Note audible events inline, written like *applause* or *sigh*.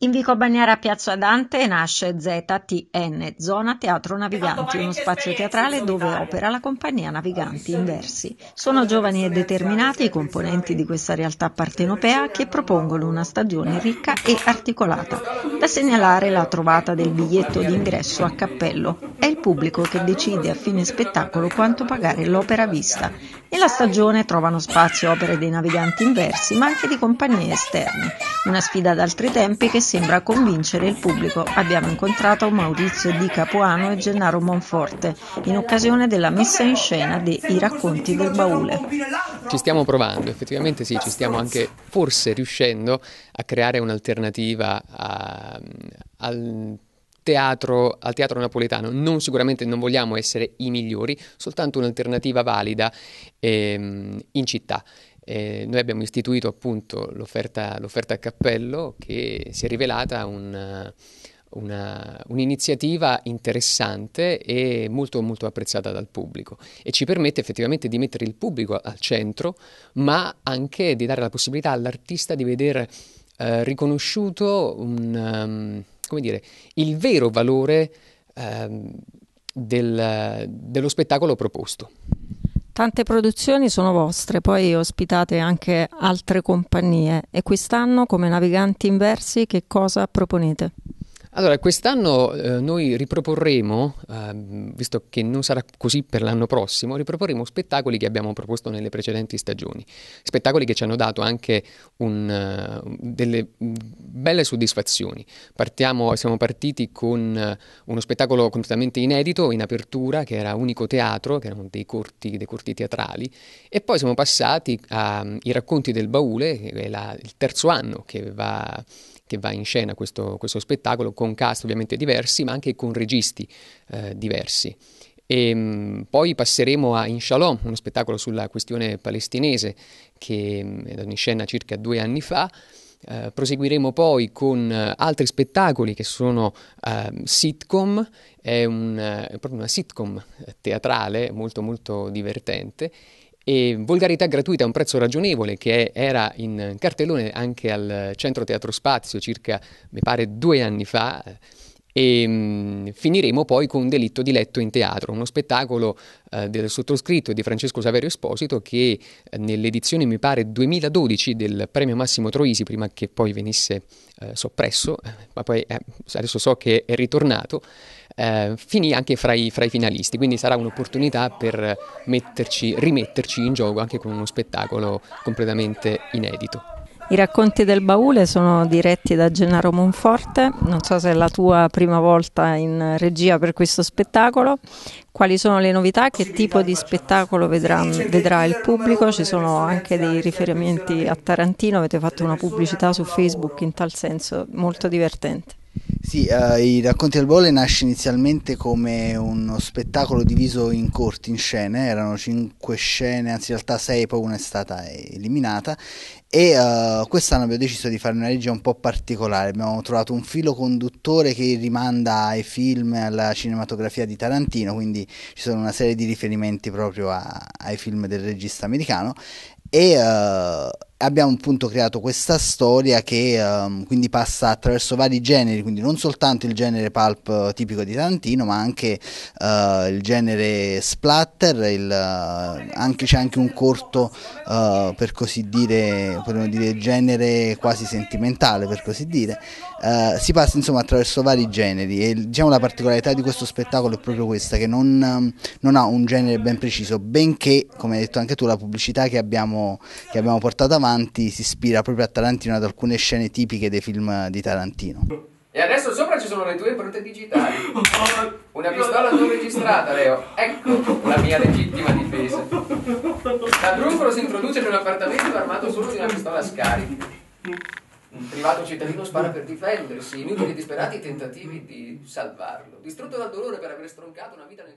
In Vico Bagnara Piazza Dante nasce ZTN, Zona Teatro Naviganti, esatto, uno spazio teatrale dove opera la compagnia Naviganti in versi. Sono giovani e determinati i componenti di questa realtà partenopea che propongono una stagione ricca e articolata. Da segnalare la trovata del biglietto d'ingresso a cappello. È il pubblico che decide a fine spettacolo quanto pagare l'opera vista. Nella stagione trovano spazio opere dei naviganti in versi, ma anche di compagnie esterne. Una sfida ad altri tempi che sembra convincere il pubblico. Abbiamo incontrato Maurizio Di Capuano e Gennaro Monforte in occasione della messa in scena dei racconti del baule. Ci stiamo provando, effettivamente sì, ci stiamo anche forse riuscendo a creare un'alternativa a, al Teatro, al teatro napoletano. Non sicuramente non vogliamo essere i migliori, soltanto un'alternativa valida ehm, in città. Eh, noi abbiamo istituito appunto l'offerta, l'offerta a cappello che si è rivelata un, una, un'iniziativa interessante e molto molto apprezzata dal pubblico e ci permette effettivamente di mettere il pubblico al centro ma anche di dare la possibilità all'artista di vedere eh, riconosciuto un, um, dire, il vero valore um, del, dello spettacolo proposto. Tante produzioni sono vostre, poi ospitate anche altre compagnie e quest'anno come Naviganti Inversi che cosa proponete? Allora, quest'anno eh, noi riproporremo, eh, visto che non sarà così per l'anno prossimo, riproporremo spettacoli che abbiamo proposto nelle precedenti stagioni, spettacoli che ci hanno dato anche un, uh, delle belle soddisfazioni. Partiamo, siamo partiti con uh, uno spettacolo completamente inedito, in apertura, che era Unico Teatro, che erano dei corti, dei corti teatrali, e poi siamo passati ai mm, um, Racconti del Baule, che è la, il terzo anno che va che va in scena questo, questo spettacolo, con cast ovviamente diversi, ma anche con registi eh, diversi. E, ehm, mh, poi passeremo a Inshalom, uno spettacolo sulla questione palestinese che mh, mm, è andato in scena circa due anni fa. Uh, proseguiremo poi con uh, altri spettacoli che sono uh, sitcom, è, un, eh, è proprio una sitcom teatrale molto molto divertente e volgarità gratuita a un prezzo ragionevole che era in cartellone anche al Centro Teatro Spazio circa, mi pare, due anni fa, e ehm, mh, finiremo poi con Delitto di letto in teatro, uno spettacolo eh, del sottoscritto di Francesco Saverio Esposito che eh, nell'edizione mi pare 2012 del premio Massimo Troisi, prima che poi venisse eh, soppresso, eh, ma poi eh, adesso so che è ritornato, eh, finì anche fra i, fra i, finalisti, quindi sarà un'opportunità per metterci, rimetterci in gioco anche con uno spettacolo completamente inedito. I racconti del baule sono diretti da Gennaro Monforte, non so se è la tua prima volta in regia per questo spettacolo, quali sono le novità, che tipo di spettacolo vedrà, vedrà il pubblico, ci sono anche dei riferimenti a Tarantino, avete fatto una pubblicità su Facebook in tal senso molto divertente. Sì, eh, i racconti al bolle nasce inizialmente come uno spettacolo diviso in corti, in scene, erano cinque scene, anzi in realtà sei, poi una è stata eliminata e eh, quest'anno abbiamo deciso di fare una legge un po' particolare, abbiamo trovato un filo conduttore che rimanda ai film, alla cinematografia di Tarantino, quindi ci sono una serie di riferimenti proprio a, ai film del regista americano e... Eh, abbiamo appunto creato questa storia che um, quindi passa attraverso vari generi, quindi non soltanto il genere pulp eh, tipico di Tarantino, ma anche uh, il genere splatter, il, uh, anche, c'è anche un corto uh, per così dire, dire, genere quasi sentimentale per così dire. si passa insomma attraverso vari generi e diciamo la particolarità di questo spettacolo è proprio questa che non, um, non ha un genere ben preciso, benché come hai detto anche tu la pubblicità che abbiamo, che abbiamo portato avanti amanti si ispira proprio a Tarantino ad alcune scene tipiche dei film di Tarantino. E adesso sopra ci sono le tue impronte digitali. *laughs* Oh, una pistola non registrata, Leo. Ecco la mia legittima difesa. Cadrufolo si introduce in un appartamento armato solo di una pistola a scarico. Un privato cittadino spara per difendersi, inutili e disperati tentativi di salvarlo. Distrutto dal dolore per aver stroncato una vita nel...